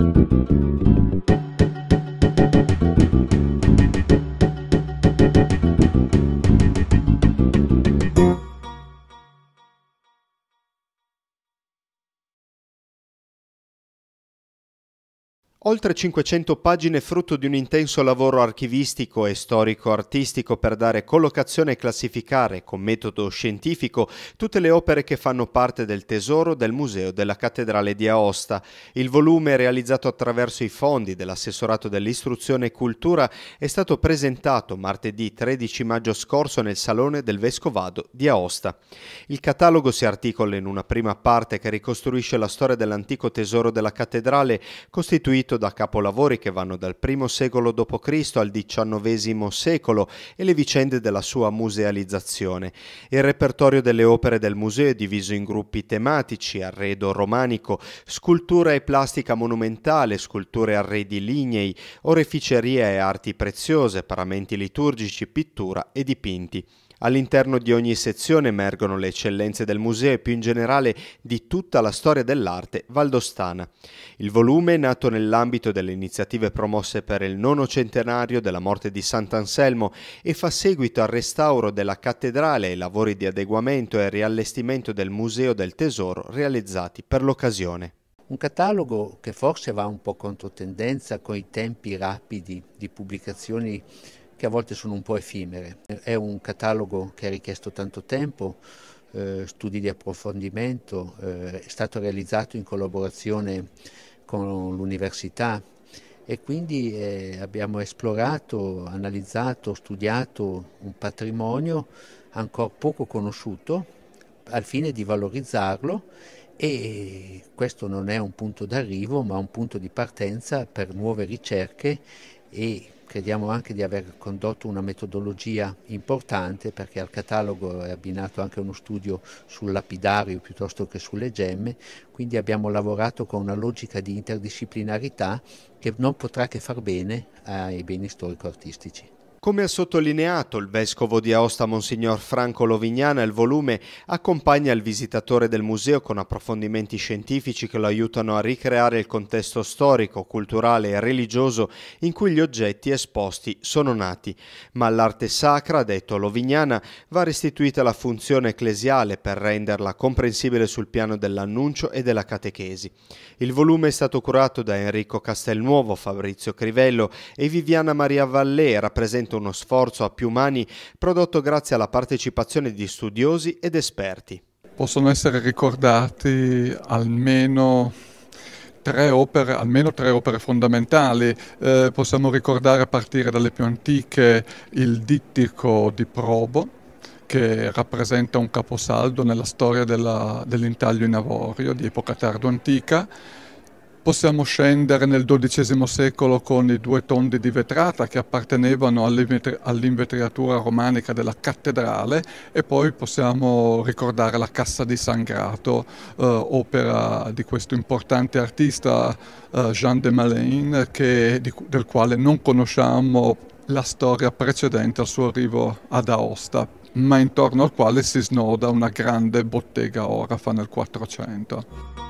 Thank you. Oltre 500 pagine frutto di un intenso lavoro archivistico e storico-artistico per dare collocazione e classificare con metodo scientifico tutte le opere che fanno parte del tesoro del Museo della Cattedrale di Aosta. Il volume realizzato attraverso i fondi dell'assessorato dell'istruzione e cultura è stato presentato martedì 13 maggio scorso nel Salone del Vescovado di Aosta. Il catalogo si articola in una prima parte che ricostruisce la storia dell'antico tesoro della cattedrale costituito scritto da capolavori che vanno dal I secolo d.C. al XIX secolo e le vicende della sua musealizzazione. Il repertorio delle opere del museo è diviso in gruppi tematici, arredo romanico, scultura e plastica monumentale, sculture arredi lignei, oreficeria e arti preziose, paramenti liturgici, pittura e dipinti. All'interno di ogni sezione emergono le eccellenze del museo e più in generale di tutta la storia dell'arte valdostana. Il volume, nato nell'ambito delle iniziative promosse per il nono centenario della morte di Sant'Anselmo e fa seguito al restauro della cattedrale e ai lavori di adeguamento e riallestimento del Museo del Tesoro realizzati per l'occasione. Un catalogo che forse va un po' contro tendenza con i tempi rapidi di pubblicazioni che a volte sono un po' effimere. È un catalogo che ha richiesto tanto tempo, eh, studi di approfondimento, eh, è stato realizzato in collaborazione con l'università e quindi eh, abbiamo esplorato, analizzato, studiato un patrimonio ancora poco conosciuto al fine di valorizzarlo e questo non è un punto d'arrivo ma un punto di partenza per nuove ricerche e crediamo anche di aver condotto una metodologia importante perché al catalogo è abbinato anche uno studio sul lapidario piuttosto che sulle gemme, quindi abbiamo lavorato con una logica di interdisciplinarità che non potrà che far bene ai beni storico-artistici. Come ha sottolineato il vescovo di Aosta Monsignor Franco Lovignana, il volume accompagna il visitatore del museo con approfondimenti scientifici che lo aiutano a ricreare il contesto storico, culturale e religioso in cui gli oggetti esposti sono nati. Ma l'arte sacra, detto Lovignana, va restituita la funzione ecclesiale per renderla comprensibile sul piano dell'annuncio e della catechesi. Il volume è stato curato da Enrico Castelnuovo, Fabrizio Crivello e Viviana Maria Vallée, rappresentanti sicuramente uno sforzo a più mani prodotto grazie alla partecipazione di studiosi ed esperti. Possono essere ricordati almeno Tre opere, almeno tre opere fondamentali. Eh, possiamo ricordare a partire dalle più antiche il dittico di Probo, che rappresenta un caposaldo nella storia dell'intaglio in avorio di epoca tardo-antica Possiamo scendere nel XII secolo con i due tondi di vetrata che appartenevano all'invetriatura romanica della cattedrale e poi possiamo ricordare la Cassa di Sangrato, eh, opera di questo importante artista eh, Jean de Malin, che, di, del quale non conosciamo la storia precedente al suo arrivo ad Aosta, ma intorno al quale si snoda una grande bottega orafa nel 400.